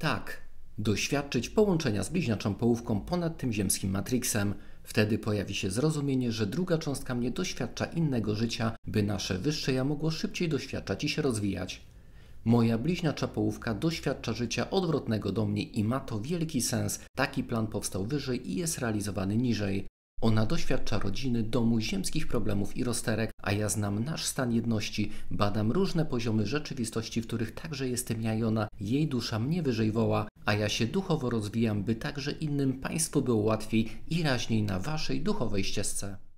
Tak, doświadczyć połączenia z bliźniaczą połówką ponad tym ziemskim matriksem. Wtedy pojawi się zrozumienie, że druga cząstka mnie doświadcza innego życia, by nasze wyższe ja mogło szybciej doświadczać i się rozwijać. Moja bliźniacza połówka doświadcza życia odwrotnego do mnie i ma to wielki sens. Taki plan powstał wyżej i jest realizowany niżej. Ona doświadcza rodziny, domu, ziemskich problemów i rozterek, a ja znam nasz stan jedności, badam różne poziomy rzeczywistości, w których także jestem ja i ona. Jej dusza mnie wyżej woła, a ja się duchowo rozwijam, by także innym Państwu było łatwiej i raźniej na Waszej duchowej ścieżce.